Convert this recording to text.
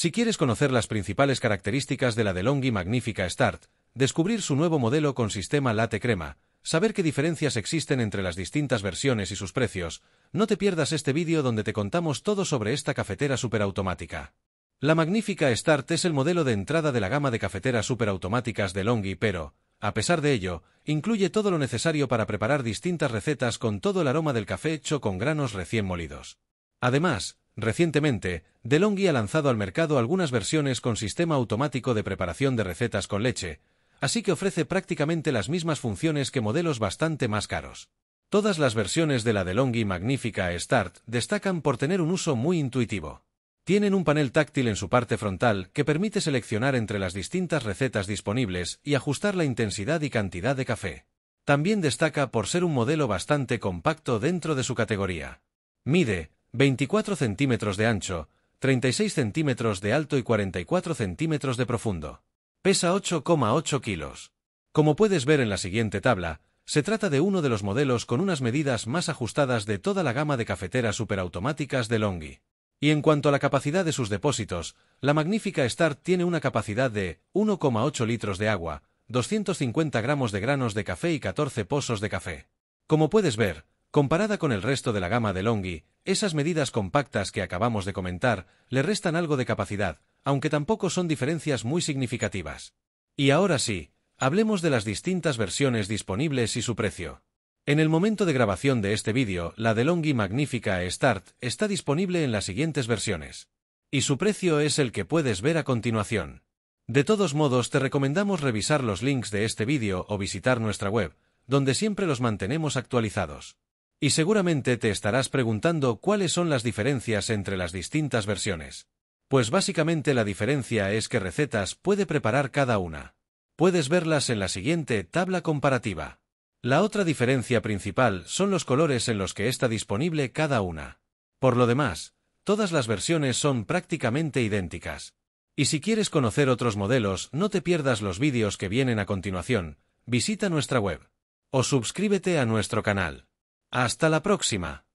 Si quieres conocer las principales características de la DeLonghi Magnífica Start, descubrir su nuevo modelo con sistema late crema, saber qué diferencias existen entre las distintas versiones y sus precios, no te pierdas este vídeo donde te contamos todo sobre esta cafetera superautomática. La Magnífica Start es el modelo de entrada de la gama de cafeteras superautomáticas de pero, a pesar de ello, incluye todo lo necesario para preparar distintas recetas con todo el aroma del café hecho con granos recién molidos. Además, Recientemente, DeLonghi ha lanzado al mercado algunas versiones con sistema automático de preparación de recetas con leche, así que ofrece prácticamente las mismas funciones que modelos bastante más caros. Todas las versiones de la DeLonghi Magnífica Start destacan por tener un uso muy intuitivo. Tienen un panel táctil en su parte frontal que permite seleccionar entre las distintas recetas disponibles y ajustar la intensidad y cantidad de café. También destaca por ser un modelo bastante compacto dentro de su categoría. Mide 24 centímetros de ancho, 36 centímetros de alto y 44 centímetros de profundo. Pesa 8,8 kilos. Como puedes ver en la siguiente tabla, se trata de uno de los modelos con unas medidas más ajustadas de toda la gama de cafeteras superautomáticas de Longhi. Y en cuanto a la capacidad de sus depósitos, la magnífica Star tiene una capacidad de 1,8 litros de agua, 250 gramos de granos de café y 14 pozos de café. Como puedes ver, Comparada con el resto de la gama de Longhi, esas medidas compactas que acabamos de comentar le restan algo de capacidad, aunque tampoco son diferencias muy significativas. Y ahora sí, hablemos de las distintas versiones disponibles y su precio. En el momento de grabación de este vídeo, la de Longhi Magnifica Start está disponible en las siguientes versiones. Y su precio es el que puedes ver a continuación. De todos modos, te recomendamos revisar los links de este vídeo o visitar nuestra web, donde siempre los mantenemos actualizados. Y seguramente te estarás preguntando cuáles son las diferencias entre las distintas versiones. Pues básicamente la diferencia es que recetas puede preparar cada una. Puedes verlas en la siguiente tabla comparativa. La otra diferencia principal son los colores en los que está disponible cada una. Por lo demás, todas las versiones son prácticamente idénticas. Y si quieres conocer otros modelos, no te pierdas los vídeos que vienen a continuación, visita nuestra web o suscríbete a nuestro canal. Hasta la próxima.